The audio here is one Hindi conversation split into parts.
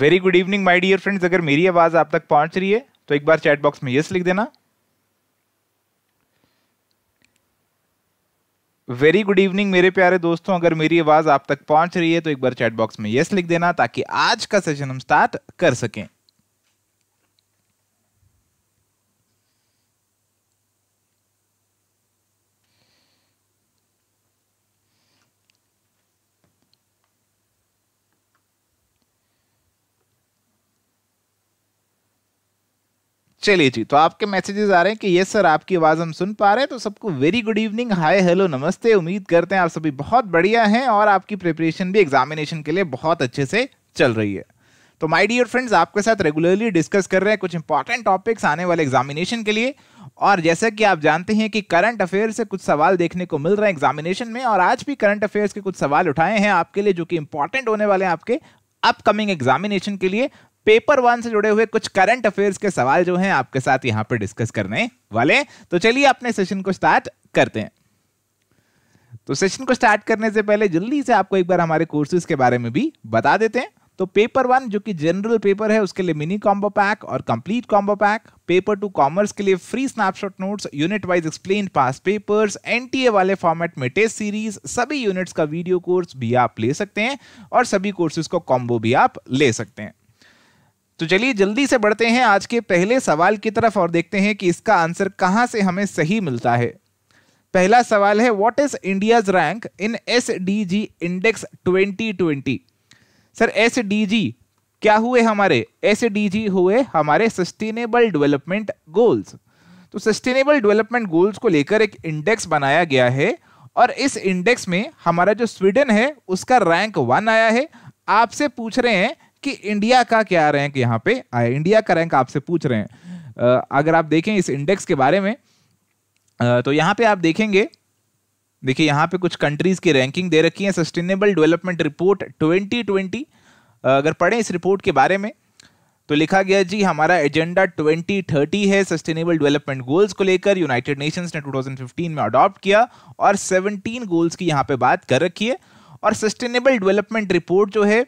Very good evening my dear friends अगर मेरी आवाज आप तक पहुंच रही है तो एक बार चैट बॉक्स में यस लिख देना वेरी गुड इवनिंग मेरे प्यारे दोस्तों अगर मेरी आवाज आप तक पहुंच रही है तो एक बार चैट बॉक्स में यस लिख देना ताकि आज का सेशन हम स्टार्ट कर सकें चलिए जी तो आपके मैसेजेस आ रहे हैं कि ये सर आपकी आवाज़ हम सुन पा रहे हैं तो सबको very good evening hi hello नमस्ते उम्मीद करते हैं आप सभी बहुत बढ़िया हैं और आपकी प्रिपरेशन भी एग्जामिनेशन के लिए बहुत अच्छे से चल रही है तो माय डियर फ्रेंड्स आपके साथ रेगुलरली डिस्कस कर रहे हैं कुछ इंपॉर्टेंट टॉपिक्स आने वाले एग्जामिनेशन के लिए और जैसा कि आप जानते हैं कि करंट अफेयर से कुछ सवाल देखने को मिल रहे हैं एग्जामिनेशन में और आज भी करंट अफेयर्स के कुछ सवाल उठाए हैं आपके लिए जो कि इंपॉर्टेंट होने वाले हैं आपके अपकमिंग एग्जामिनेशन के लिए पेपर वन से जुड़े हुए कुछ करंट अफेयर्स के सवाल जो हैं आपके साथ यहां पर डिस्कस करने वाले तो चलिए अपने सेशन को स्टार्ट करते हैं तो सेशन को स्टार्ट करने से पहले जल्दी से आपको एक बार हमारे कोर्सेज के बारे में भी बता देते हैं तो पेपर वन जो कि जनरल पेपर है उसके लिए मिनी कॉम्बो पैक और complete combo pack paper two commerce के लिए free snapshot notes unit wise explain past papers NTA वाले फॉर्मेट में टेस्ट सीरीज सभी यूनिट्स का वीडियो कोर्स भी आप ले सकते हैं और सभी कोर्सेज को कॉम्बो भी आप ले सकते हैं तो चलिए जल्दी से बढ़ते हैं आज के पहले सवाल की तरफ और देखते हैं कि इसका आंसर कहां से हमें सही मिलता है पहला सवाल है what is India's rank in S index 2020 sir S क्या हुए हमारे एस हुए हमारे सस्टेनेबल डेवलपमेंट गोल्स तो सस्टेनेबल डेवलपमेंट गोल्स को लेकर एक इंडेक्स बनाया गया है और इस इंडेक्स में हमारा जो स्वीडन है उसका रैंक वन आया है आपसे पूछ रहे हैं कि इंडिया का क्या रैंक यहाँ पे इंडिया का रैंक आपसे पूछ रहे हैं अगर आप देखें इस इंडेक्स के बारे में तो यहाँ पे आप देखेंगे देखिए यहाँ पे कुछ कंट्रीज की रैंकिंग दे रखी है सस्टेनेबल डेवलपमेंट रिपोर्ट 2020 अगर पढ़ें इस रिपोर्ट के बारे में तो लिखा गया जी हमारा एजेंडा 2030 है सस्टेनेबल डेवलपमेंट गोल्स को लेकर यूनाइटेड नेशंस ने 2015 में अडॉप्ट किया और 17 गोल्स की यहाँ पे बात कर रखी है और सस्टेनेबल डेवलपमेंट रिपोर्ट जो है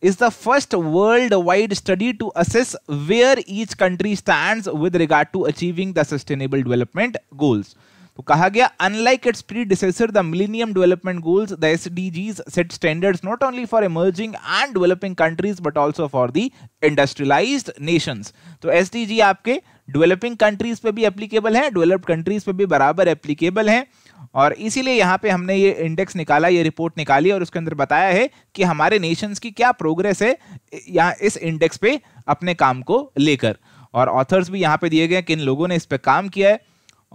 is the first worldwide study to assess where each country stands with regard to achieving the sustainable development goals. तो कहा गया unlike its predecessor the millennium development goals the S SDGs set standards not only for emerging and developing countries but also for the industrialised nations तो एसडीजी आपके डेवलपिंग कंट्रीज पे भी एप्लीकेबल है डेवलप्ड कंट्रीज पे भी बराबर एप्लीकेबल है और इसीलिए यहाँ पे हमने ये इंडेक्स निकाला ये रिपोर्ट निकाली और उसके अंदर बताया है कि हमारे नेशंस की क्या प्रोग्रेस है यहाँ इस इंडेक्स पे अपने काम को लेकर और ऑथर्स भी यहाँ पे दिए गए किन लोगों ने इस पर काम किया है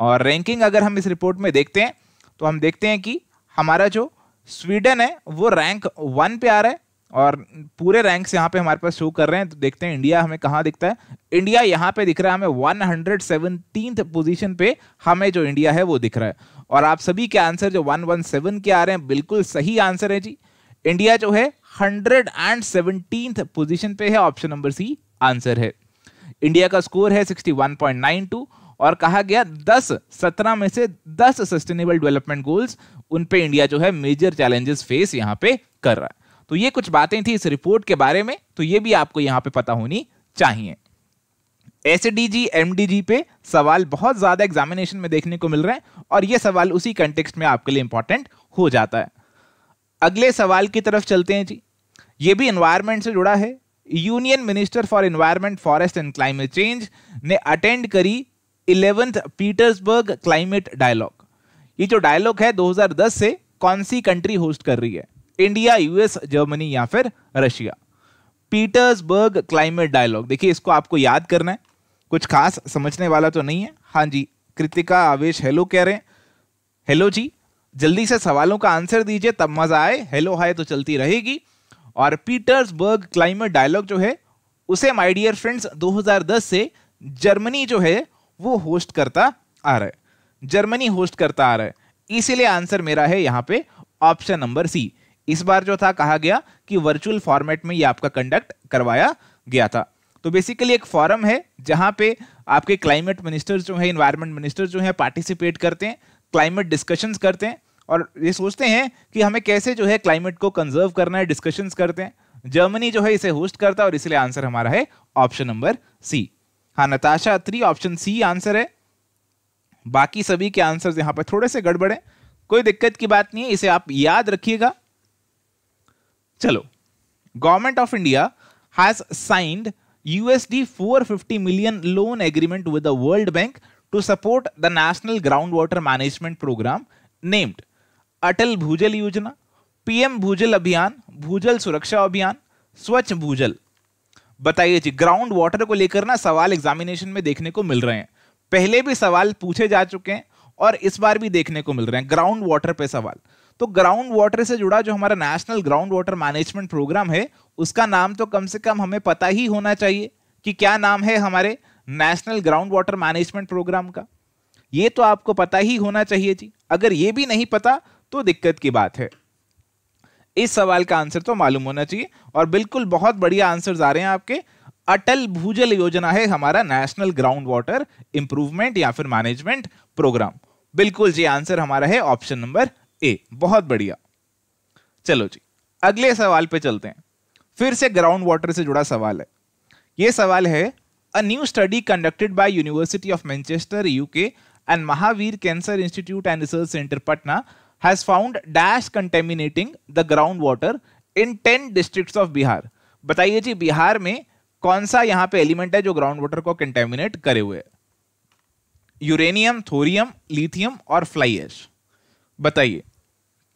और रैंकिंग अगर हम इस रिपोर्ट में देखते हैं तो हम देखते हैं कि हमारा जो स्वीडन है वो रैंक वन पे आ रहा है और पूरे से यहाँ पे हमारे पास शो कर रहे हैं तो देखते हैं इंडिया हमें कहाँ दिखता है इंडिया यहाँ पे दिख रहा है हमें वन हंड्रेड पोजीशन पे हमें जो इंडिया है वो दिख रहा है और आप सभी के आंसर जो 117 के आ रहे हैं बिल्कुल सही आंसर है जी इंडिया जो है हंड्रेड एंड सेवनटीन पोजिशन पे है ऑप्शन नंबर सी आंसर है इंडिया का स्कोर है टू और कहा गया दस सत्रह में से दस सस्टेनेबल डेवलपमेंट गोल्स उन पे इंडिया जो है मेजर चैलेंजेस फेस यहाँ पे कर रहा है तो ये कुछ बातें थी इस रिपोर्ट के बारे में तो ये भी आपको यहाँ पे पता होनी चाहिए एस डी पे सवाल बहुत ज्यादा एग्जामिनेशन में देखने को मिल रहे हैं और ये सवाल उसी कंटेक्सट में आपके लिए इंपॉर्टेंट हो जाता है अगले सवाल की तरफ चलते हैं जी ये भी इन्वायरमेंट से जुड़ा है union minister for environment forest and climate change ने अटेंड करी इलेवेंथ पीटर्सबर्ग क्लाइमेट डायलॉग ये जो डायलॉग है 2010 से कौन सी कंट्री होस्ट कर रही है इंडिया यूएस जर्मनी या फिर रशिया पीटर्सबर्ग क्लाइमेट डायलॉग देखिए इसको आपको याद करना है कुछ खास समझने वाला तो नहीं है हाँ जी कृतिका आवेश हेलो कह रहे हैं हेलो जी जल्दी से सवालों का आंसर दीजिए तब मजा आए हेलो हाय तो चलती रहेगी और पीटर्सबर्ग क्लाइमेट डायलॉग जो है उसे माय डियर फ्रेंड्स 2010 से जर्मनी जो है वो होस्ट करता आ रहा है जर्मनी होस्ट करता आ रहा है इसीलिए आंसर मेरा है यहाँ पे ऑप्शन नंबर सी इस बार जो था कहा गया कि वर्चुअल फॉर्मेट में ये आपका कंडक्ट करवाया गया था तो बेसिकली एक फॉरम है जहाँ पे आपके क्लाइमेट मिनिस्टर्स जो है इन्वायरमेंट मिनिस्टर्स जो है पार्टिसिपेट करते हैं क्लाइमेट डिस्कशंस करते हैं और ये सोचते हैं कि हमें कैसे जो है क्लाइमेट को कंजर्व करना है डिस्कशंस करते हैं जर्मनी जो है इसे होस्ट करता है और इसलिए आंसर हमारा है ऑप्शन नंबर सी हाँ Natasha three option C answer है बाकी सभी के आंसर यहां पर थोड़े से गड़बड़े कोई दिक्कत की बात नहीं है इसे आप याद रखिएगा चलो government of India has signed USD 450 million loan agreement with the World Bank to support the national ground water management programme named Atal Bhujal Yojana PM भूजल अभियान भूजल सुरक्षा अभियान स्वच्छ भूजल बताइए जी ग्राउंड वाटर को लेकर ना सवाल एग्जामिनेशन में देखने को मिल रहे हैं पहले भी सवाल पूछे जा चुके हैं और इस बार भी देखने को मिल रहे हैं ग्राउंड वाटर पे सवाल तो ग्राउंड वाटर से जुड़ा जो हमारा national ground water management programme है उसका नाम तो कम से कम हमें पता ही होना चाहिए कि क्या नाम है हमारे national ground water management programme का ये तो आपको पता ही होना चाहिए जी अगर ये भी नहीं पता तो दिक्कत की बात है इस सवाल का आंसर तो मालूम होना चाहिए और बिल्कुल बहुत बढ़िया आंसर आ रहे हैं आपके अटल भूजल योजना है हमारा नेशनल ग्राउंड वाटर इंप्रूवमेंट या फिर मैनेजमेंट प्रोग्राम बिल्कुल जी आंसर हमारा है ऑप्शन नंबर ए बहुत बढ़िया चलो जी अगले सवाल पे चलते हैं फिर से ग्राउंड वाटर से जुड़ा सवाल है ये सवाल है a new study conducted by University of Manchester UK and Mahavir cancer institute and research centre Patna has found dash contaminating the groundwater in ten district of Bihar बताइए जी बिहार में कौन सा यहां पे एलिमेंट है जो ग्राउंड वाटर को कंटेमिनेट करे हुए यूरेनियम थोरियम लिथियम और फ्लाई एश बताइए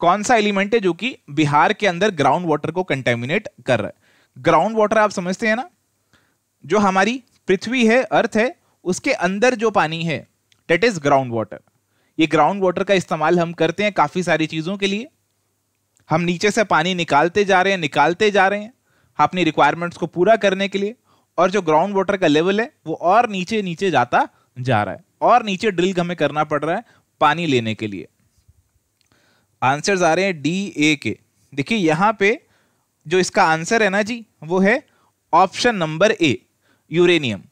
कौन सा एलिमेंट है जो कि बिहार के अंदर ग्राउंड वाटर को कंटेमिनेट कर रहा है ग्राउंड वाटर आप समझते हैं ना जो हमारी पृथ्वी है अर्थ है उसके अंदर जो पानी है डेट इज ग्राउंड वाटर ये ग्राउंड वाटर का इस्तेमाल हम करते हैं काफ़ी सारी चीज़ों के लिए हम नीचे से पानी निकालते जा रहे हैं निकालते जा रहे हैं अपनी रिक्वायरमेंट्स को पूरा करने के लिए और जो ग्राउंड वाटर का लेवल है वो और नीचे नीचे जाता जा रहा है और नीचे ड्रिल हमें करना पड़ रहा है पानी लेने के लिए आंसर्स आ रहे हैं डी ए के देखिए यहाँ पे जो इसका आंसर है ना जी वो है ऑप्शन नंबर ए यूरेनियम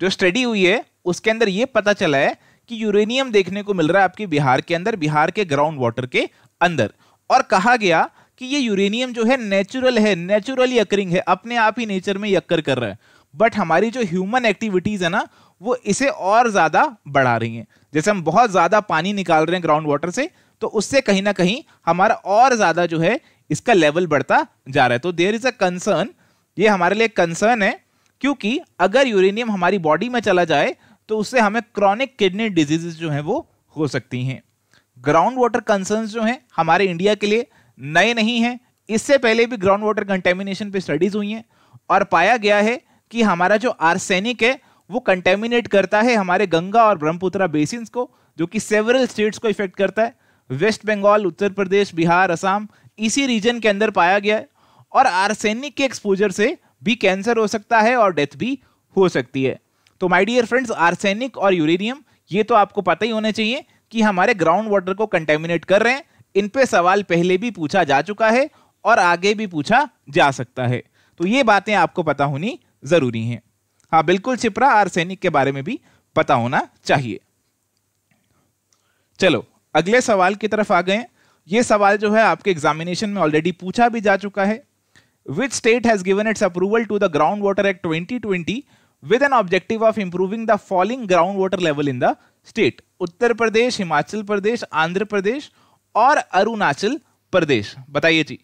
जो स्टडी हुई है उसके अंदर ये पता चला है कि यूरेनियम देखने को मिल रहा है आपके बिहार के अंदर बिहार के ग्राउंड वाटर के अंदर और कहा गया कि ये यूरेनियम जो है नेचुरल है नेचुरली अकरिंग है अपने आप ही नेचर में यक्कर कर रहा है बट हमारी जो ह्यूमन एक्टिविटीज़ है ना वो इसे और ज़्यादा बढ़ा रही हैं जैसे हम बहुत ज़्यादा पानी निकाल रहे हैं ग्राउंड वाटर से तो उससे कहीं ना कहीं हमारा और ज़्यादा जो है इसका लेवल बढ़ता जा रहा है तो देर इज़ अ कंसर्न ये हमारे लिए कंसर्न है क्योंकि अगर यूरेनियम हमारी बॉडी में चला जाए तो उससे हमें क्रॉनिक किडनी डिजीजेज जो हैं वो हो सकती हैं ग्राउंड वाटर कंसर्न जो हैं हमारे इंडिया के लिए नए नहीं हैं इससे पहले भी ग्राउंड वाटर कंटेमिनेशन पे स्टडीज हुई हैं और पाया गया है कि हमारा जो आर्सेनिक है वो कंटेमिनेट करता है हमारे गंगा और ब्रह्मपुत्रा बेसिन को जो कि सेवरल स्टेट्स को इफेक्ट करता है वेस्ट बंगाल उत्तर प्रदेश बिहार असम इसी रीजन के अंदर पाया गया है और आर्सेनिक के एक्सपोजर से भी कैंसर हो सकता है और डेथ भी हो सकती है तो माय डियर फ्रेंड्स आर्सेनिक और यूरेनियम ये तो आपको पता ही होना चाहिए कि हमारे ग्राउंड वाटर को कंटेमिनेट कर रहे हैं इन पे सवाल पहले भी पूछा जा चुका है और आगे भी पूछा जा सकता है तो ये बातें आपको पता होनी जरूरी हैं हाँ बिल्कुल चिपरा आर्सेनिक के बारे में भी पता होना चाहिए चलो अगले सवाल की तरफ आ गए ये सवाल जो है आपके एग्जामिनेशन में ऑलरेडी पूछा भी जा चुका है which state has given its approval to the ground water act 2020 with an objective of improving the falling groundwater level in the state Uttar Pradesh Himachal Pradesh Andhra Pradesh और अरुणाचल प्रदेश बताइए जी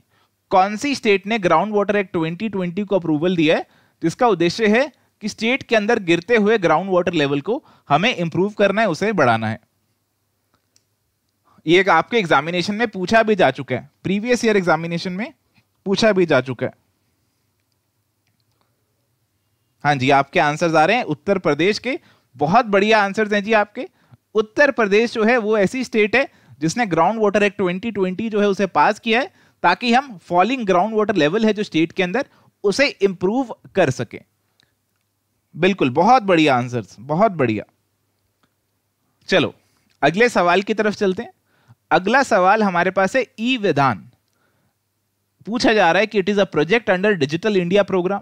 कौन सी स्टेट ने ground water act twenty twenty को अप्रूवल दिया है जिसका उद्देश्य है कि स्टेट के अंदर गिरते हुए ग्राउंड वाटर लेवल को हमें इंप्रूव करना है उसे बढ़ाना है ये आपके एग्जामिनेशन में पूछा भी जा चुका है प्रीवियस ईयर एग्जामिनेशन में पूछा भी जा चुका है हाँ जी आपके आंसर्स आ रहे हैं उत्तर प्रदेश के बहुत बढ़िया आंसर्स हैं जी आपके उत्तर प्रदेश जो है वो ऐसी स्टेट है जिसने ग्राउंड वाटर एक्ट ट्वेंटी जो है उसे पास किया है ताकि हम फॉलिंग ग्राउंड वाटर लेवल है जो स्टेट के अंदर उसे इंप्रूव कर सके बिल्कुल बहुत बढ़िया आंसर्स बहुत बढ़िया चलो अगले सवाल की तरफ चलते हैं अगला सवाल हमारे पास है ई विधान पूछा जा रहा है कि it is a project under digital India programme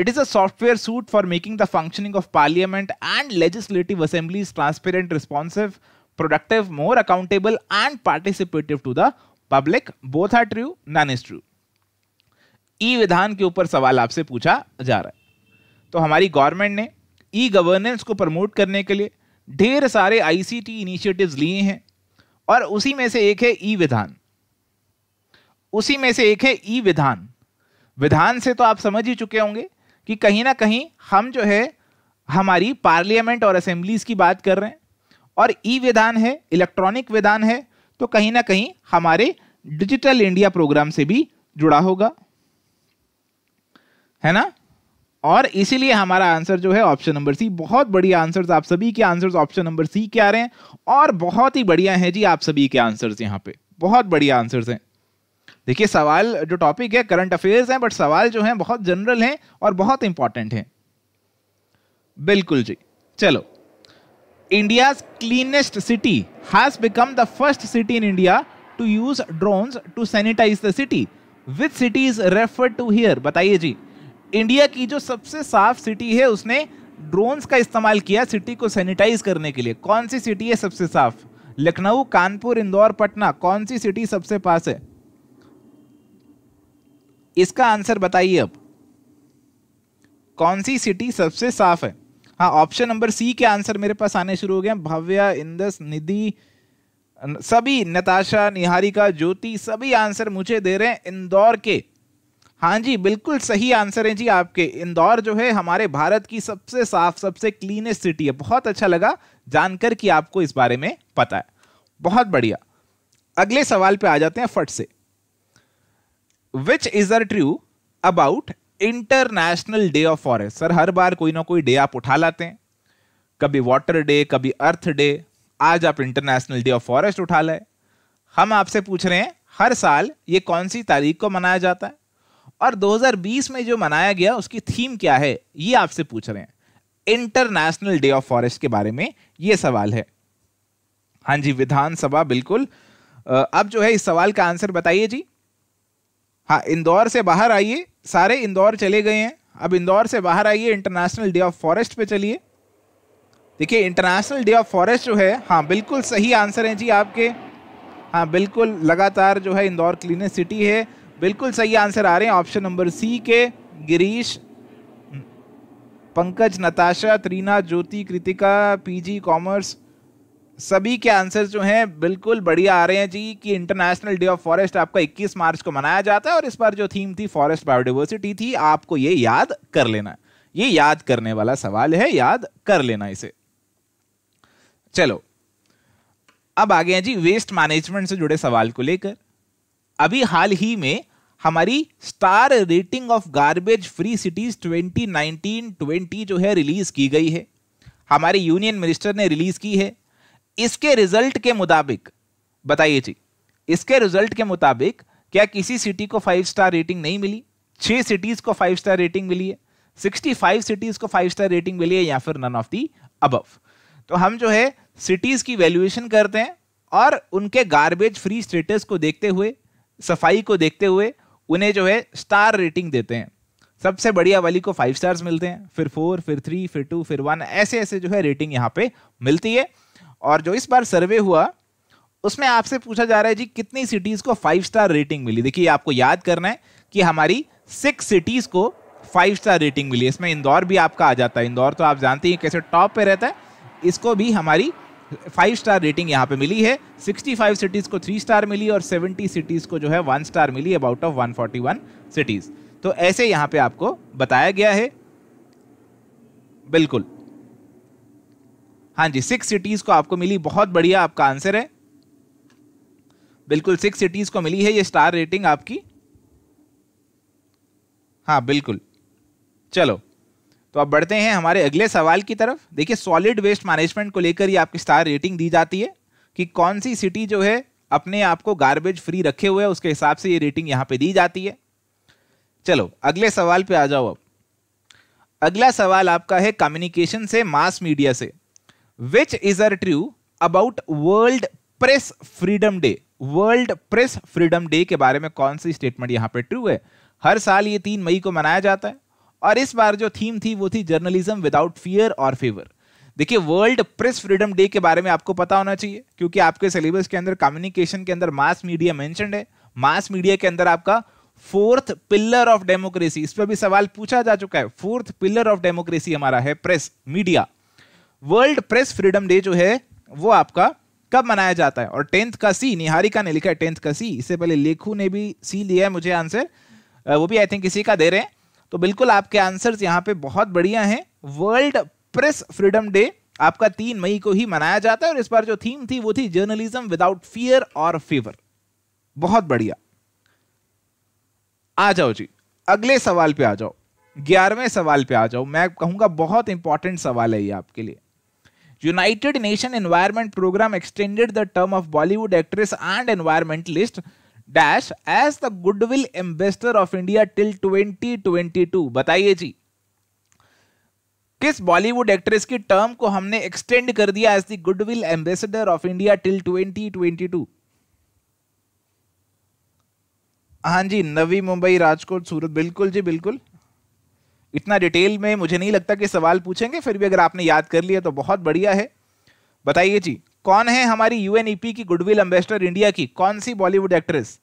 It is a software suite for making the functioning of parliament and legislative assemblies transparent, responsive, productive, more accountable, and participative to the public. Both are true, none is true. E Vidhan के ऊपर सवाल आपसे पूछा जा रहा है तो हमारी गवर्नमेंट ने ई गवर्नेंस को प्रमोट करने के लिए ढेर सारे आईसीटी इनिशिएटिव्स लिए हैं और उसी में से एक है ई विधान उसी में से एक है ई विधान विधान से तो आप समझ ही चुके होंगे कि कहीं ना कहीं हम जो है हमारी पार्लियामेंट और असेंबलीज की बात कर रहे हैं और ई विधान है इलेक्ट्रॉनिक विधान है तो कहीं ना कहीं हमारे डिजिटल इंडिया प्रोग्राम से भी जुड़ा होगा है ना और इसीलिए हमारा आंसर जो है ऑप्शन नंबर सी बहुत बढ़िया आंसर्स आप सभी के आंसर्स ऑप्शन नंबर सी के आ रहे हैं और बहुत ही बढ़िया है जी आप सभी के आंसर्स यहाँ पे बहुत बढ़िया आंसर्स हैं देखिए सवाल जो टॉपिक है करंट अफेयर्स हैं बट सवाल जो हैं बहुत जनरल हैं और बहुत इंपॉर्टेंट हैं बिल्कुल जी चलो India's cleanest city has become the first city in India to use drones to sanitise the city with city is refer to here बताइए जी इंडिया की जो सबसे साफ सिटी है उसने ड्रोन्स का इस्तेमाल किया सिटी को सैनिटाइज करने के लिए कौन सी सिटी है सबसे साफ लखनऊ कानपुर इंदौर पटना कौन सी सिटी सबसे पास है इसका आंसर बताइए अब कौन सी सिटी सबसे साफ है हाँ ऑप्शन नंबर सी के आंसर मेरे पास आने शुरू हो गए भव्या इंदस निधि सभी नताशा निहारिका ज्योति सभी आंसर मुझे दे रहे हैं इंदौर के हाँ जी बिल्कुल सही आंसर है जी आपके इंदौर जो है हमारे भारत की सबसे साफ सबसे क्लीनेस्ट सिटी है बहुत अच्छा लगा जानकर कि आपको इस बारे में पता है बहुत बढ़िया अगले सवाल पे आ जाते हैं फट से which is are true about international day of forest sir हर बार कोई ना कोई डे आप उठा लाते हैं कभी वाटर डे कभी अर्थ डे आज आप इंटरनेशनल डे ऑफ फॉरेस्ट उठा लें हम आपसे पूछ रहे हैं हर साल ये कौन सी तारीख को मनाया जाता है और 2020 में जो मनाया गया उसकी थीम क्या है ये आपसे पूछ रहे हैं इंटरनेशनल डे ऑफ फॉरेस्ट के बारे में ये सवाल है हाँ जी विधानसभा बिल्कुल अब जो है इस सवाल का आंसर बताइए जी हाँ इंदौर से बाहर आइए सारे इंदौर चले गए हैं अब इंदौर से बाहर आइए इंटरनेशनल डे ऑफ फॉरेस्ट पे चलिए देखिए इंटरनेशनल डे ऑफ फॉरेस्ट जो है हाँ बिल्कुल सही आंसर है जी आपके हाँ बिल्कुल लगातार जो है इंदौर क्लीन सिटी है बिल्कुल सही आंसर आ रहे हैं ऑप्शन नंबर सी के गिरीश पंकज नताशा त्रीना ज्योति कृतिका पीजी कॉमर्स सभी के आंसर जो हैं बिल्कुल बढ़िया आ रहे हैं जी कि इंटरनेशनल डे ऑफ फॉरेस्ट आपका 21 मार्च को मनाया जाता है और इस बार जो थीम थी फॉरेस्ट बायोडिवर्सिटी थी आपको ये याद कर लेना ये याद करने वाला सवाल है याद कर लेना इसे चलो अब आ हैं जी वेस्ट मैनेजमेंट से जुड़े सवाल को लेकर अभी हाल ही में हमारी star rating of garbage free cities 2019-20 जो है रिलीज की गई है हमारे यूनियन मिनिस्टर ने रिलीज की है इसके रिजल्ट के मुताबिक बताइए जी इसके रिजल्ट के मुताबिक क्या किसी सिटी को फाइव स्टार रेटिंग नहीं मिली छह सिटीज को फाइव स्टार रेटिंग मिली है सिक्सटी फाइव सिटीज को फाइव स्टार रेटिंग मिली है या फिर नन ऑफ दी अबव तो हम जो है सिटीज की वैल्यूएशन करते हैं और उनके गार्बेज फ्री स्टेटस को देखते हुए सफाई को देखते हुए उन्हें जो है स्टार रेटिंग देते हैं सबसे बढ़िया वाली को फाइव स्टार्स मिलते हैं फिर फोर फिर थ्री फिर टू फिर वन ऐसे ऐसे जो है रेटिंग यहाँ पे मिलती है और जो इस बार सर्वे हुआ उसमें आपसे पूछा जा रहा है जी कितनी सिटीज़ को फाइव स्टार रेटिंग मिली देखिए आपको याद करना है कि हमारी सिक्स सिटीज़ को फाइव स्टार रेटिंग मिली इसमें इंदौर भी आपका आ जाता है इंदौर तो आप जानते हैं कैसे टॉप पे रहता है इसको भी हमारी फाइव स्टार रेटिंग यहाँ पे मिली है 65 सिटीज़ को थ्री स्टार मिली और 70 सिटीज़ को जो है वन स्टार मिली अबाउट ऑफ 141 सिटीज़ तो ऐसे यहाँ पे आपको बताया गया है बिल्कुल हाँ जी सिक्स सिटीज को आपको मिली बहुत बढ़िया आपका आंसर है बिल्कुल सिक्स सिटीज को मिली है ये स्टार रेटिंग आपकी हाँ बिल्कुल चलो तो अब बढ़ते हैं हमारे अगले सवाल की तरफ देखिए सॉलिड वेस्ट मैनेजमेंट को लेकर ये आपकी स्टार रेटिंग दी जाती है कि कौन सी सिटी जो है अपने आप को गार्बेज फ्री रखे हुए उसके हिसाब से ये रेटिंग यहाँ पे दी जाती है चलो अगले सवाल पे आ जाओ अब अगला सवाल आपका है कम्युनिकेशन से मास मीडिया से which is are true about world press freedom day world press freedom day के बारे में कौन सी स्टेटमेंट यहां पे ट्रू है हर साल ये तीन मई को मनाया जाता है और इस बार जो थीम थी वो थी जर्नलिज्म विदाउट फियर और फेवर देखिए वर्ल्ड प्रेस फ्रीडम डे के बारे में आपको पता होना चाहिए क्योंकि आपके सिलेबस के अंदर कम्युनिकेशन के अंदर मास मीडिया मैंशन है मास मीडिया के अंदर आपका फोर्थ पिलर ऑफ डेमोक्रेसी इस पर भी सवाल पूछा जा चुका है फोर्थ पिलर ऑफ डेमोक्रेसी हमारा है press media world press freedom day जो है वो आपका कब मनाया जाता है और टेंथ का सी निहारिका ने लिखा है टेंथ का सी इससे पहले लेखू ने भी सी लिया है मुझे आंसर वो भी आई थिंक किसी का दे रहे हैं तो बिल्कुल आपके आंसर्स यहाँ पे बहुत बढ़िया हैं वर्ल्ड प्रेस फ्रीडम डे आपका तीन मई को ही मनाया जाता है और इस बार जो थीम थी वो थी जर्नलिज्म विदाउट फियर और फेवर बहुत बढ़िया आ जाओ जी अगले सवाल पे आ जाओ ग्यारहवें सवाल पे आ जाओ मैं कहूंगा बहुत इंपॉर्टेंट सवाल है ये आपके लिए United Nation Environment Program extended the term of Bollywood actress and environmentalist dash as the goodwill ambassador of India till 2022 बताइए जी किस बॉलीवुड एक्ट्रेस की टर्म को हमने एक्सटेंड कर दिया as the goodwill ambassador of India till 2022 हाँ जी नवी मुंबई राजकोट सूरत बिल्कुल जी बिल्कुल इतना डिटेल में मुझे नहीं लगता कि सवाल पूछेंगे फिर भी अगर आपने याद कर लिया तो बहुत बढ़िया है बताइए जी कौन है हमारी यूएनईपी e की गुडविल एम्बेसडर इंडिया की कौन सी बॉलीवुड एक्ट्रेस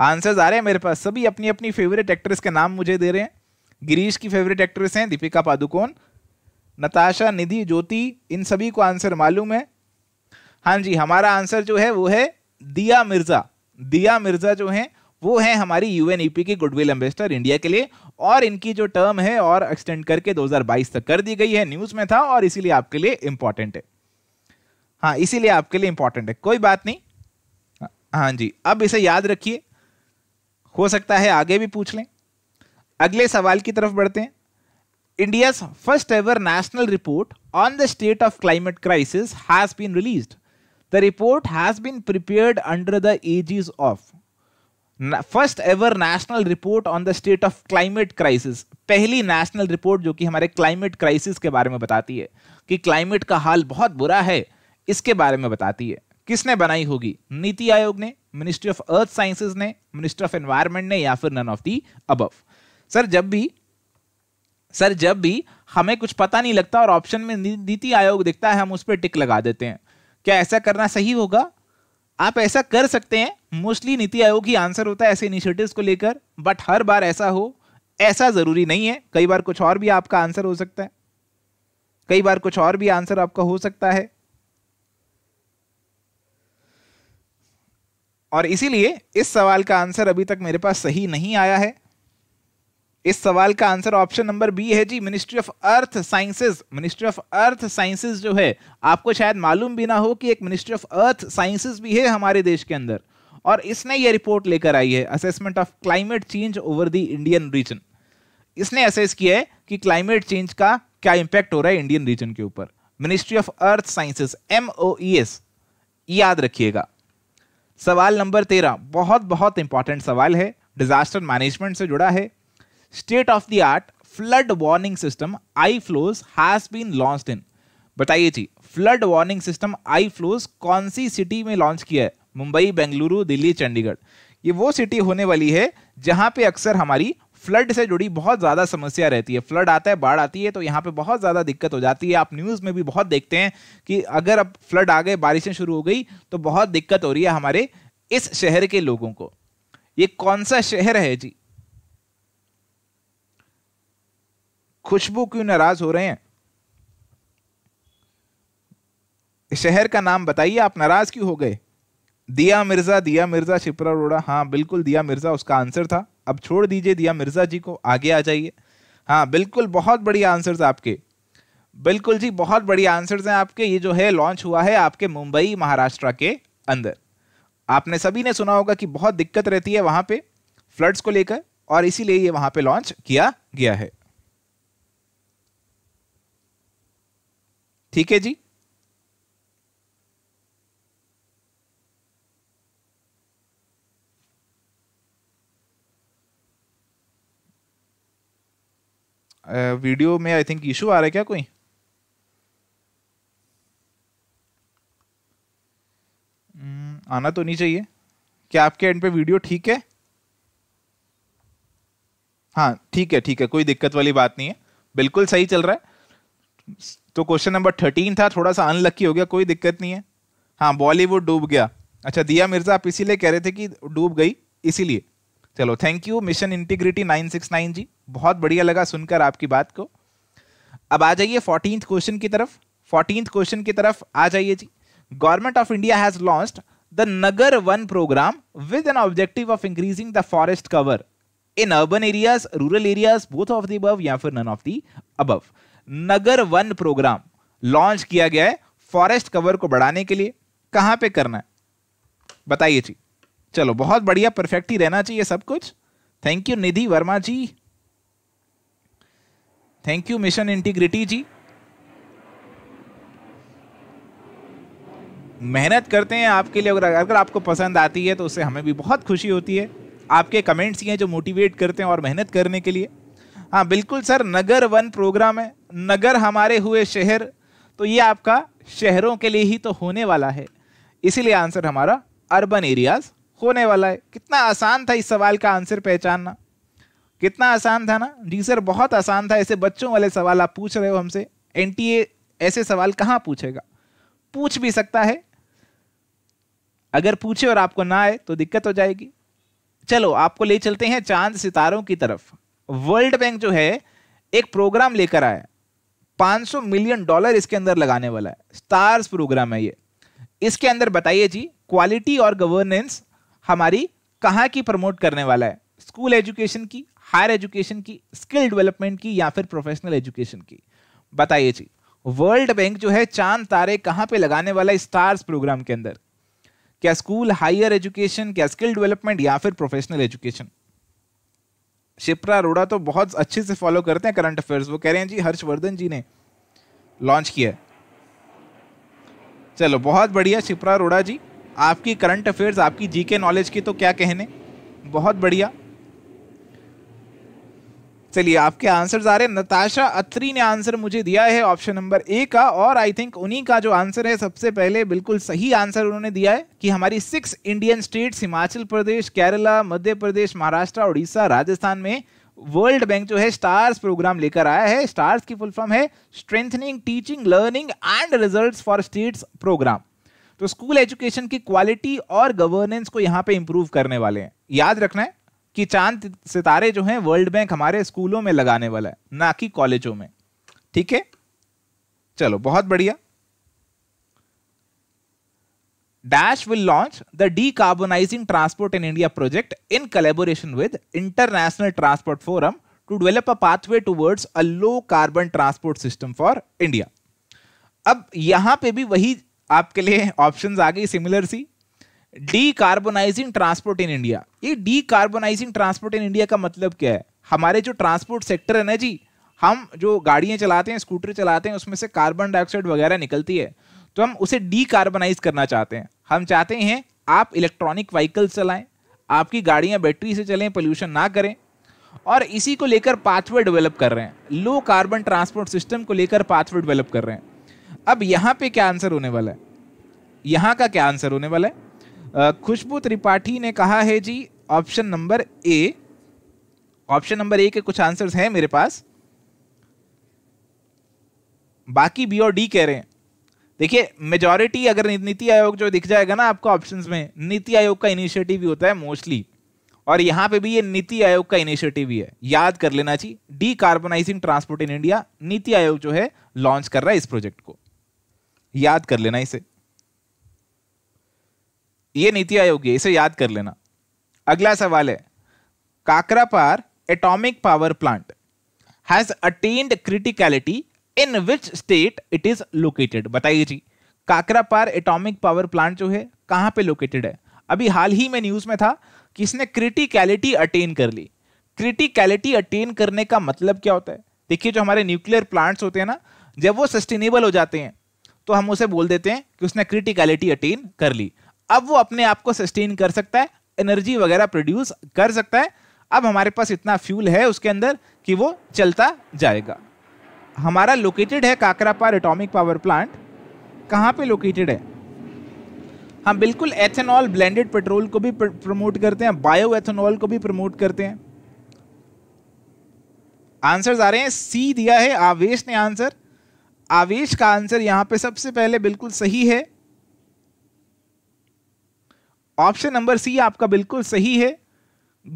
आंसर्स आ रहे हैं मेरे पास सभी अपनी अपनी फेवरेट एक्ट्रेस के नाम मुझे दे रहे हैं गिरीश की फेवरेट एक्ट्रेस हैं दीपिका पादुकोण नताशा निधि ज्योति इन सभी को आंसर मालूम है हाँ जी हमारा आंसर जो है वो है दिया मिर्ज़ा दिया मिर्ज़ा जो है वो है हमारी यूएनईपी e की गुडविल एम्बेसडर इंडिया के लिए और इनकी जो टर्म है और एक्सटेंड करके 2022 तक कर दी गई है न्यूज में था और इसीलिए आपके लिए इंपॉर्टेंट है हाँ इसीलिए आपके लिए इंपॉर्टेंट है कोई बात नहीं हाँ जी अब इसे याद रखिए हो सकता है आगे भी पूछ लें अगले सवाल की तरफ बढ़ते हैं India's first ever national report on the state of climate crisis has been released. The report has been prepared under the aegis of first ever national report on the state of climate crisis पहली नेशनल रिपोर्ट जो कि हमारे क्लाइमेट क्राइसिस के बारे में बताती है कि क्लाइमेट का हाल बहुत बुरा है इसके बारे में बताती है किसने बनाई होगी नीति आयोग ने मिनिस्ट्री ऑफ अर्थ साइंसेज ने मिनिस्ट्री ऑफ एनवायरमेंट ने या फिर none of the above sir जब भी सर जब भी हमें कुछ पता नहीं लगता और ऑप्शन में नीति आयोग दिखता है हम उस पर टिक लगा देते हैं क्या ऐसा करना सही होगा आप ऐसा कर सकते हैं मोस्टली नीति आयोग ही आंसर होता है ऐसे इनिशिएटिव्स को लेकर बट हर बार ऐसा हो ऐसा ज़रूरी नहीं है कई बार कुछ और भी आपका आंसर हो सकता है कई बार कुछ और भी आंसर आपका हो सकता है और इसीलिए इस सवाल का आंसर अभी तक मेरे पास सही नहीं आया है इस सवाल का आंसर ऑप्शन नंबर बी है जी ministry of earth sciences ministry of earth sciences जो है आपको शायद मालूम भी ना हो कि एक मिनिस्ट्री ऑफ अर्थ साइंसेज भी है हमारे देश के अंदर और इसने ये रिपोर्ट लेकर आई है assessment of climate change over the Indian region इसने असेस किया है कि क्लाइमेट चेंज का क्या इंपैक्ट हो रहा है इंडियन रीजन के ऊपर ministry of earth sciences M O E S याद रखिएगा सवाल नंबर तेरह बहुत बहुत इंपॉर्टेंट सवाल है डिजास्टर मैनेजमेंट से जुड़ा है state of the art flood warning system iFlows has been launched in बताइए जी flood warning system I flows कौन सी सिटी में लॉन्च किया है मुंबई बेंगलुरु दिल्ली चंडीगढ़ ये वो सिटी होने वाली है जहां पे अक्सर हमारी फ्लड से जुड़ी बहुत ज़्यादा समस्या रहती है फ्लड आता है बाढ़ आती है तो यहाँ पे बहुत ज़्यादा दिक्कत हो जाती है आप न्यूज़ में भी बहुत देखते हैं कि अगर अब फ्लड आ गए बारिशें शुरू हो गई तो बहुत दिक्कत हो रही है हमारे इस शहर के लोगों को ये कौन सा शहर है जी खुशबू क्यों नाराज हो रहे हैं शहर का नाम बताइए आप नाराज क्यों हो गए दिया मिर्जा दिया मिर्जा शिप्रा रोड़ा हाँ बिल्कुल दिया मिर्जा उसका आंसर था अब छोड़ दीजिए दिया मिर्जा जी को आगे आ जाइए हाँ बिल्कुल बहुत बढ़िया आंसर आपके बिल्कुल जी बहुत बढ़िया आंसर हैं आपके ये जो है लॉन्च हुआ है आपके मुंबई महाराष्ट्र के अंदर आपने सभी ने सुना होगा कि बहुत दिक्कत रहती है वहां पे फ्लड्स को लेकर और इसीलिए ये वहां पे लॉन्च किया गया है ठीक है जी वीडियो में आई थिंक इशू आ रहा है क्या कोई हम्म, आना तो नहीं चाहिए क्या आपके एंड पे वीडियो ठीक है हाँ ठीक है ठीक है कोई दिक्कत वाली बात नहीं है बिल्कुल सही चल रहा है तो क्वेश्चन नंबर थर्टीन था थोड़ा सा अनलक्की हो गया कोई दिक्कत नहीं है हाँ बॉलीवुड डूब गया अच्छा दिया मिर्जा आप इसीलिए कह रहे थे कि डूब गई इसीलिए चलो thank you mission integrity nine six nine जी बहुत बढ़िया लगा सुनकर आपकी बात को अब आ जाइए फोर्टीन क्वेश्चन की तरफ फोर्टीन क्वेश्चन की तरफ आ जाइए जी government of India has launch the Nagar Van programme with an objective of increasing the forest cover in urban areas rural areas both of the above या फिर none of the above Nagar Van programme launch किया गया है फॉरेस्ट कवर को बढ़ाने के लिए कहां पे करना है बताइए जी चलो बहुत बढ़िया परफेक्ट ही रहना चाहिए सब कुछ thank you Nidhi Verma ji thank you mission integrity ji मेहनत करते हैं आपके लिए अगर अगर आपको पसंद आती है तो उससे हमें भी बहुत खुशी होती है आपके कमेंट्स ही हैं जो मोटिवेट करते हैं और मेहनत करने के लिए हाँ बिल्कुल सर नगर वन प्रोग्राम है नगर हमारे हुए शहर तो ये आपका शहरों के लिए ही तो होने वाला है इसीलिए आंसर हमारा अर्बन एरियाज होने वाला है कितना आसान था इस सवाल का आंसर पहचानना कितना आसान था ना जी सर बहुत आसान था ऐसे बच्चों वाले सवाल आप पूछ रहे हो हमसे एन ऐसे सवाल कहाँ पूछेगा पूछ भी सकता है अगर पूछे और आपको ना आए तो दिक्कत हो जाएगी चलो आपको ले चलते हैं चांद सितारों की तरफ वर्ल्ड बैंक जो है एक प्रोग्राम लेकर आया 500 मिलियन डॉलर इसके अंदर लगाने वाला है स्टार्स प्रोग्राम है ये इसके अंदर बताइए जी क्वालिटी और गवर्नेंस हमारी कहाँ की प्रमोट करने वाला है स्कूल एजुकेशन की हायर एजुकेशन की स्किल डेवलपमेंट की या फिर प्रोफेशनल एजुकेशन की बताइए जी वर्ल्ड बैंक जो है चांद तारे कहाँ पे लगाने वाला है स्टार्स प्रोग्राम के अंदर क्या स्कूल हायर एजुकेशन क्या स्किल डेवलपमेंट या फिर प्रोफेशनल एजुकेशन शिप्रा अरोड़ा तो बहुत अच्छे से फॉलो करते हैं करंट अफेयर्स वो कह रहे हैं जी हर्षवर्धन जी ने लॉन्च किया है चलो बहुत बढ़िया शिप्रा अरोड़ा जी आपकी करंट अफेयर्स आपकी जीके नॉलेज की तो क्या कहने बहुत बढ़िया चलिए आपके आंसर्स आ रहे हैं नताशा अत्री ने आंसर मुझे दिया है ऑप्शन नंबर ए का और आई थिंक उन्हीं का जो आंसर है सबसे पहले बिल्कुल सही आंसर उन्होंने दिया है कि हमारी six Indian states Himachal Pradesh Kerala Madhya Pradesh Maharashtra Orissa Rajasthan में वर्ल्ड बैंक जो है स्टार्स प्रोग्राम लेकर आया है स्टार्स की फुल फॉर्म है strengthening teaching learning and result for states programme तो स्कूल एजुकेशन की क्वालिटी और गवर्नेंस को यहाँ पे इंप्रूव करने वाले हैं याद रखना है कि चांद सितारे जो हैं वर्ल्ड बैंक हमारे स्कूलों में लगाने वाला है ना कि कॉलेजों में ठीक है चलो बहुत बढ़िया dash will launch the decarbonising transport in India project in collaboration with International Transport Forum to develop a pathway towards a low carbon transport system for India अब यहां पे भी वही आपके लिए ऑप्शंस आ गई सिमिलर सी डीकार्बोनाइजिंग ट्रांसपोर्ट इन इंडिया ये डीकार्बोनाइजिंग ट्रांसपोर्ट इन इंडिया का मतलब क्या है हमारे जो ट्रांसपोर्ट सेक्टर है ना जी हम जो गाड़ियां चलाते हैं स्कूटर चलाते हैं उसमें से कार्बन डाइऑक्साइड वगैरह निकलती है तो हम उसे डीकार्बोनाइज करना चाहते हैं हम चाहते हैं आप इलेक्ट्रॉनिक व्हीकल चलाएं आपकी गाड़ियां बैटरी से चलें पोल्यूशन ना करें और इसी को लेकर पाथवे डेवलप कर रहे हैं लो कार्बन ट्रांसपोर्ट सिस्टम को लेकर पाथवे डेवलप कर रहे हैं अब यहाँ पे क्या आंसर होने वाला है यहाँ का क्या आंसर होने वाला है खुशबू त्रिपाठी ने कहा है जी option number A option number A के कुछ आंसर्स हैं मेरे पास बाकी बी और डी कह रहे हैं देखिए मेजॉरिटी अगर नीति आयोग जो दिख जाएगा ना आपको ऑप्शंस में नीति आयोग का इनिशिएटिव ही होता है मोस्टली और यहां पे भी ये नीति आयोग का इनिशिएटिव ही है याद कर लेना चाहिए decarbonising transport in India NITI Aayog जो है लॉन्च कर रहा है इस प्रोजेक्ट को याद कर लेना इसे ये नीति आयोग है इसे याद कर लेना अगला सवाल है Kakrapar atomic power plant has attained criticality in which state it is located बताइए जी काकरापार एटॉमिक पावर प्लांट जो है कहां पे लोकेटेड है अभी हाल ही में न्यूज में था कि इसने क्रिटिकलिटी अटेन कर ली क्रिटिकलिटी अटेन करने का मतलब क्या होता है देखिए जो हमारे न्यूक्लियर प्लांट्स होते हैं ना जब वो सस्टेनेबल हो जाते हैं तो हम उसे बोल देते हैं कि उसने क्रिटिकलिटी अटेन कर ली अब वो अपने आप को सस्टेन कर सकता है एनर्जी वगैरह प्रोड्यूस कर सकता है अब हमारे पास इतना फ्यूल है उसके अंदर कि वो चलता जाएगा हमारा लोकेटेड है काकरापार एटॉमिक पावर प्लांट कहाँ पे लोकेटेड है हम बिल्कुल एथेनॉल ब्लेंडेड पेट्रोल को भी प्रमोट करते हैं बायो एथेनॉल को भी प्रमोट करते हैं आंसर्स आ रहे हैं सी दिया है आवेश ने आंसर आवेश का आंसर यहाँ पे सबसे पहले बिल्कुल सही है ऑप्शन नंबर सी आपका बिल्कुल सही है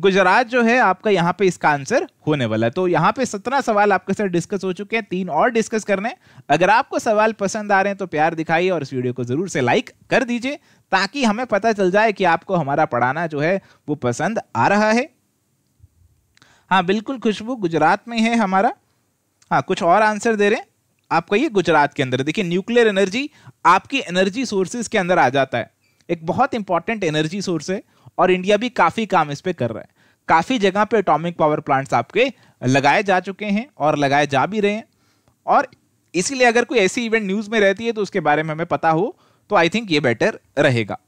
गुजरात जो है आपका यहाँ पे इसका आंसर होने वाला है तो यहाँ पे सत्रह सवाल आपके साथ डिस्कस हो चुके हैं तीन और डिस्कस करने अगर आपको सवाल पसंद आ रहे हैं तो प्यार दिखाइए और इस वीडियो को जरूर से लाइक कर दीजिए ताकि हमें पता चल जाए कि आपको हमारा पढ़ाना जो है वो पसंद आ रहा है हाँ बिल्कुल खुशबू गुजरात में है हमारा हाँ कुछ और आंसर दे रहे हैं आपका ये गुजरात के अंदर देखिए न्यूक्लियर एनर्जी आपकी एनर्जी सोर्सेज के अंदर आ जाता है एक बहुत इंपॉर्टेंट एनर्जी सोर्स है और इंडिया भी काफ़ी काम इस पर कर रहा है काफ़ी जगह पे एटॉमिक पावर प्लांट्स आपके लगाए जा चुके हैं और लगाए जा भी रहे हैं और इसीलिए अगर कोई ऐसी इवेंट न्यूज़ में रहती है तो उसके बारे में हमें पता हो तो आई थिंक ये बेटर रहेगा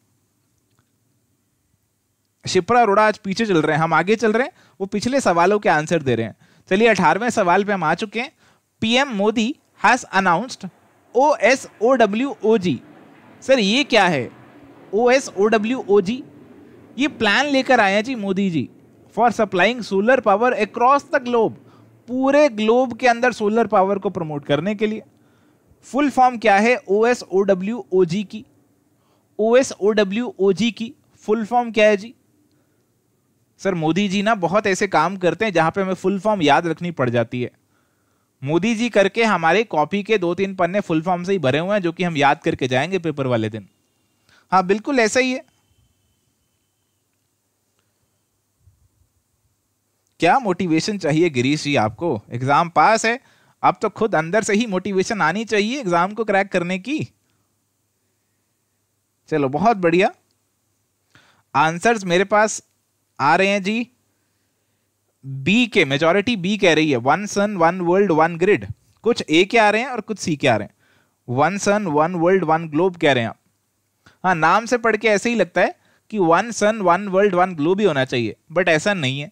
शिप्रा अरोड़ा आज पीछे चल रहे हैं हम आगे चल रहे हैं वो पिछले सवालों के आंसर दे रहे हैं चलिए अठारहवें सवाल पे हम आ चुके हैं PM Modi has announced O S O W O G sir ये क्या है ओ एस ओ डब्ल्यू ओ जी ये प्लान लेकर आए हैं जी Modi ji for supplying solar power across the globe पूरे ग्लोब के अंदर सोलर पावर को प्रमोट करने के लिए फुल फॉर्म क्या है ओ एस ओ डब्ल्यू ओ जी की ओ एस ओ डब्ल्यू ओ जी की फुल फॉर्म क्या है जी सर मोदी जी ना बहुत ऐसे काम करते हैं जहां पे हमें फुल फॉर्म याद रखनी पड़ जाती है मोदी जी करके हमारे कॉपी के दो तीन पन्ने फुल फॉर्म से ही भरे हुए हैं जो कि हम याद करके जाएंगे पेपर वाले दिन हाँ बिल्कुल ऐसा ही है क्या मोटिवेशन चाहिए गिरीश जी आपको एग्जाम पास है अब तो खुद अंदर से ही मोटिवेशन आनी चाहिए एग्जाम को क्रैक करने की चलो बहुत बढ़िया आंसर्स मेरे पास आ रहे हैं जी बी के मेजॉरिटी बी कह रही है one sun one world one grid कुछ ए के आ रहे हैं और कुछ सी के आ रहे हैं one sun one world one globe कह रहे हैं हाँ नाम से पढ़ के ऐसे ही लगता है कि one sun one world one globe ही होना चाहिए बट ऐसा नहीं है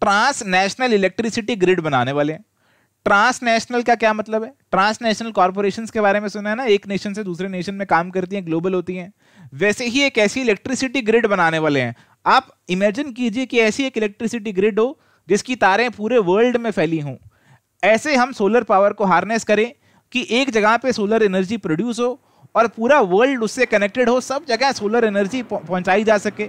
ट्रांस नेशनल इलेक्ट्रिसिटी ग्रिड बनाने वाले ट्रांस ट्रांसनेशनल का क्या मतलब है ट्रांसनेशनल कॉरपोरेशन के बारे में सुना है ना एक नेशन से दूसरे नेशन में काम करती हैं ग्लोबल होती हैं वैसे ही एक ऐसी इलेक्ट्रिसिटी ग्रिड बनाने वाले हैं आप इमेजिन कीजिए कि ऐसी एक इलेक्ट्रिसिटी ग्रिड हो जिसकी तारें पूरे वर्ल्ड में फैली हों ऐसे हम सोलर पावर को हार्नेस करें कि एक जगह पे सोलर एनर्जी प्रोड्यूस हो और पूरा वर्ल्ड उससे कनेक्टेड हो सब जगह सोलर एनर्जी पहुंचाई जा सके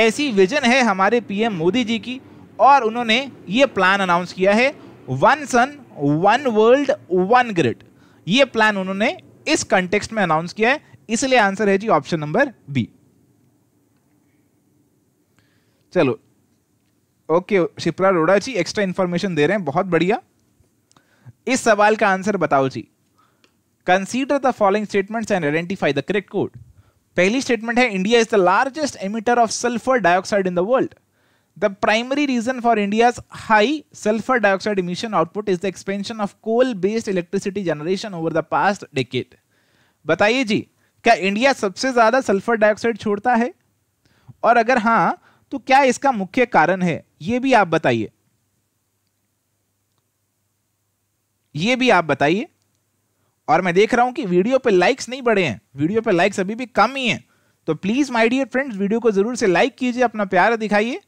ऐसी विजन है हमारे पीएम मोदी जी की और उन्होंने ये प्लान अनाउंस किया है one sun one world one grid ये प्लान उन्होंने इस कंटेक्स्ट में अनाउंस किया है इसलिए आंसर है जी ऑप्शन नंबर बी चलो okay Shipra Arora ji extra information दे रहे हैं बहुत बढ़िया इस सवाल का आंसर बताओ जी consider the following statements and identify the correct code पहली स्टेटमेंट है India is the largest emitter of sulphur dioxide in the world the primary reason for India high sulphur dioxide emission output is the expansion of coal based electricity generation over the past decade बताइए जी क्या इंडिया सबसे ज्यादा सल्फर डाइऑक्साइड छोड़ता है और अगर हाँ तो क्या इसका मुख्य कारण है यह भी आप बताइए यह भी आप बताइए और मैं देख रहा हूं कि वीडियो पे लाइक्स नहीं बढ़े हैं वीडियो पे लाइक्स अभी भी कम ही हैं तो please my dear friends video को जरूर से लाइक कीजिए अपना प्यार दिखाइए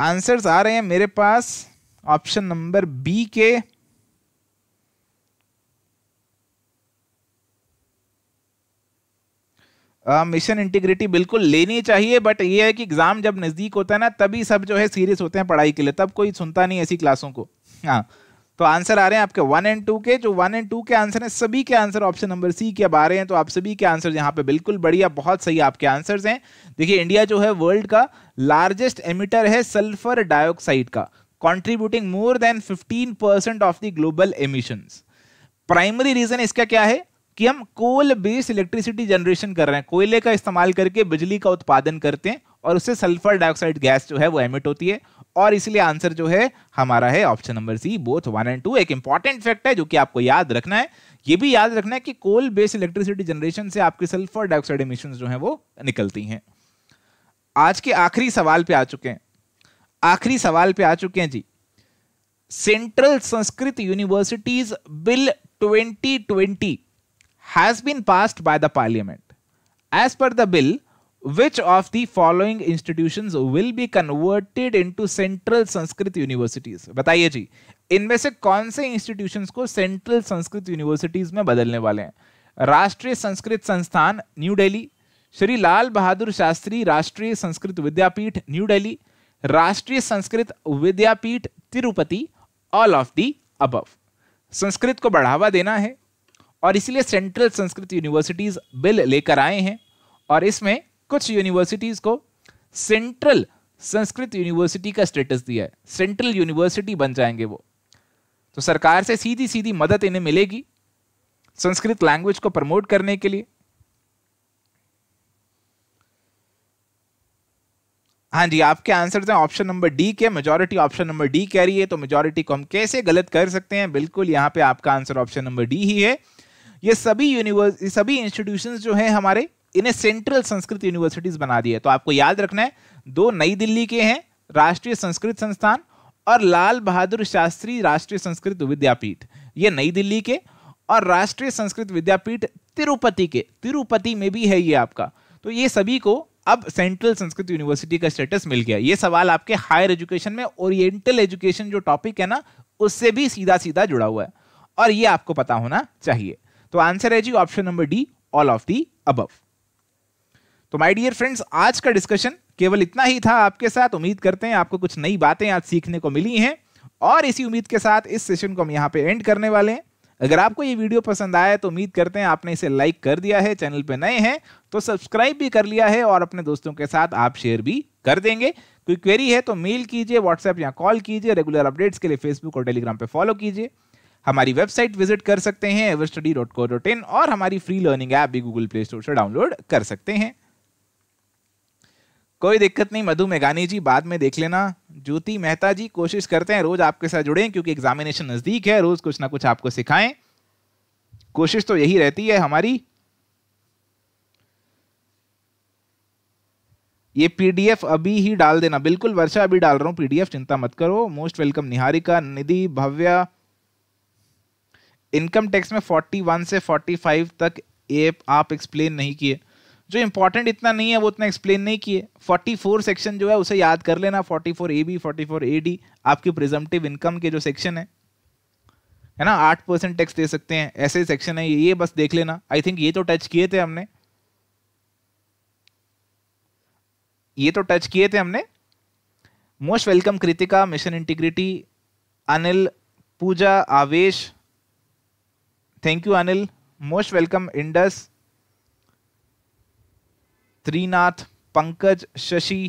आंसर्स आ रहे हैं मेरे पास ऑप्शन नंबर बी के मिशन uh, इंटीग्रिटी बिल्कुल लेनी चाहिए बट ये है कि एग्जाम जब नज़दीक होता है ना तभी सब जो है सीरियस होते हैं पढ़ाई के लिए तब कोई सुनता नहीं ऐसी क्लासों को हाँ तो आंसर आ रहे हैं आपके वन एंड टू के जो वन एंड टू के आंसर हैं सभी के आंसर ऑप्शन नंबर सी के अब आ रहे हैं तो आप सभी के आंसर यहाँ पे बिल्कुल बढ़िया बहुत सही आपके आंसर्स हैं देखिए इंडिया जो है वर्ल्ड का लार्जेस्ट एमिटर है सल्फर डाइऑक्साइड का contributing more than fifteen percent of the global emissions primary reason इसका क्या है कि हम कोल बेस्ड इलेक्ट्रिसिटी जनरेशन कर रहे हैं कोयले का इस्तेमाल करके बिजली का उत्पादन करते हैं और उससे सल्फर डाइऑक्साइड गैस जो है वो एमिट होती है और इसलिए आंसर जो है हमारा है option number C both one and two एक इंपॉर्टेंट फैक्ट है जो कि आपको याद रखना है ये भी याद रखना है कि कोल बेस्ड इलेक्ट्रिसिटी जनरेशन से आपके सल्फर डाइऑक्साइड इमिशन जो है वो निकलती हैं आज के आखिरी सवाल पे आ चुके हैं आखिरी सवाल पे आ चुके हैं जी central Sanskrit universities bill 2020 has been passed by the parliament as per the bill which of the following institutions will be converted into central Sanskrit universities बताइए जी इनमें से कौन से इंस्टीट्यूशंस को सेंट्रल संस्कृत यूनिवर्सिटीज में बदलने वाले हैं Rashtriya Sanskrit Sansthan new Delhi Shri Lal Bahadur Shastri Rashtriya Sanskrit Vidyapeeth new Delhi Rashtriya Sanskrit Vidyapeeth Tirupati all of the above Sanskrit को बढ़ावा देना है और इसलिए सेंट्रल संस्कृत यूनिवर्सिटीज बिल लेकर आए हैं और इसमें कुछ यूनिवर्सिटीज को सेंट्रल संस्कृत यूनिवर्सिटी का स्टेटस दिया है सेंट्रल यूनिवर्सिटी बन जाएंगे वो तो सरकार से सीधी सीधी मदद इन्हें मिलेगी संस्कृत लैंग्वेज को प्रमोट करने के लिए हाँ जी आपके आंसर हैं ऑप्शन नंबर डी के मेजोरिटी ऑप्शन नंबर डी कह रही है तो मेजोरिटी को हम कैसे गलत कर सकते हैं बिल्कुल यहां पे आपका आंसर ऑप्शन नंबर डी ही है ये सभी यूनिवर्स सभी इंस्टीट्यूशंस जो हैं हमारे इन्हें सेंट्रल संस्कृत यूनिवर्सिटीज बना दी है तो आपको याद रखना है दो नई दिल्ली के हैं राष्ट्रीय संस्कृत संस्थान और लाल बहादुर शास्त्री राष्ट्रीय संस्कृत विद्यापीठ ये नई दिल्ली के और राष्ट्रीय संस्कृत विद्यापीठ तिरुपति के तिरुपति में भी है ये आपका तो ये सभी को अब सेंट्रल संस्कृत यूनिवर्सिटी का स्टेटस मिल गया ये सवाल आपके हायर एजुकेशन में ओरिएंटल एजुकेशन जो टॉपिक है ना उससे भी सीधा सीधा जुड़ा हुआ है और ये आपको पता होना चाहिए तो आंसर है जी option number D all of the above तो माय डियर फ्रेंड्स आज का डिस्कशन केवल इतना ही था आपके साथ उम्मीद करते हैं आपको कुछ नई बातें आज सीखने को मिली हैं और इसी उम्मीद के साथ इस सेशन को हम यहाँ पे एंड करने वाले हैं अगर आपको ये वीडियो पसंद आया तो उम्मीद करते हैं आपने इसे लाइक कर दिया है चैनल पे नए हैं तो सब्सक्राइब भी कर लिया है और अपने दोस्तों के साथ आप शेयर भी कर देंगे कोई क्वेरी है तो मेल कीजिए व्हाट्सएप या कॉल कीजिए रेगुलर अपडेट्स के लिए फेसबुक और टेलीग्राम पर फॉलो कीजिए हमारी वेबसाइट विजिट कर सकते हैं एवर और हमारी फ्री लर्निंग ऐप भी गूगल प्ले स्टोर से डाउनलोड कर सकते हैं कोई दिक्कत नहीं मधु मेघानी जी बाद में देख लेना ज्योति मेहता जी कोशिश करते हैं रोज आपके साथ जुड़े क्योंकि एग्जामिनेशन नजदीक है रोज कुछ ना कुछ आपको सिखाएं कोशिश तो यही रहती है हमारी ये पीडीएफ अभी ही डाल देना बिल्कुल वर्षा अभी डाल रहा हूं पीडीएफ चिंता मत करो most welcome Niharika Nidhi Bhavya income tax में 41 से 45 तक आप एक्सप्लेन नहीं किए जो इंपॉर्टेंट इतना नहीं है वो उतना एक्सप्लेन नहीं किए 44 सेक्शन जो है उसे याद कर लेना 44 A B forty four A D आपकी प्रिजम्पटिव इनकम के जो सेक्शन है है ना आठ परसेंट टैक्स दे सकते हैं ऐसे सेक्शन है ये बस देख लेना आई थिंक ये तो टच किए थे हमने ये तो टच किए थे हमने most welcome Kritika mission integrity Anil Pooja Avesh thank you Anil most welcome Indus Trinath Pankaj Shashi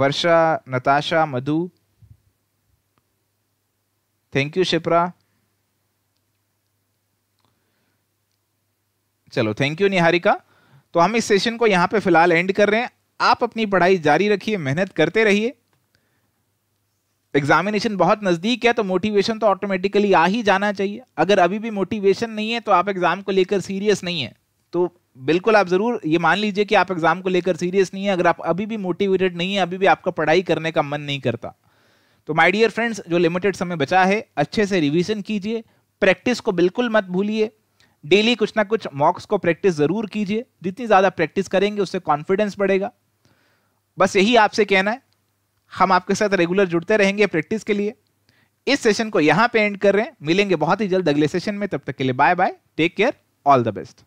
Varsha Natasha Madhu thank you Shipra चलो थैंक यू निहारिका तो हम इस सेशन को यहां पे फिलहाल एंड कर रहे हैं आप अपनी पढ़ाई जारी रखिए मेहनत करते रहिए एग्जामिनेशन बहुत नज़दीक है तो मोटिवेशन तो ऑटोमेटिकली आ ही जाना चाहिए अगर अभी भी मोटिवेशन नहीं है तो आप एग्ज़ाम को लेकर सीरियस नहीं है तो बिल्कुल आप ज़रूर ये मान लीजिए कि आप एग्ज़ाम को लेकर सीरियस नहीं है अगर आप अभी भी मोटिवेटेड नहीं है अभी भी आपका पढ़ाई करने का मन नहीं करता तो माय डियर फ्रेंड्स जो लिमिटेड समय बचा है अच्छे से रिवीजन कीजिए प्रैक्टिस को बिल्कुल मत भूलिए डेली कुछ ना कुछ मॉक्स को प्रैक्टिस ज़रूर कीजिए जितनी ज़्यादा प्रैक्टिस करेंगे उससे कॉन्फिडेंस बढ़ेगा बस यही आपसे कहना है हम आपके साथ रेगुलर जुड़ते रहेंगे प्रैक्टिस के लिए इस सेशन को यहाँ पे एंड कर रहे हैं मिलेंगे बहुत ही जल्द अगले सेशन में तब तक के लिए bye bye take care all the best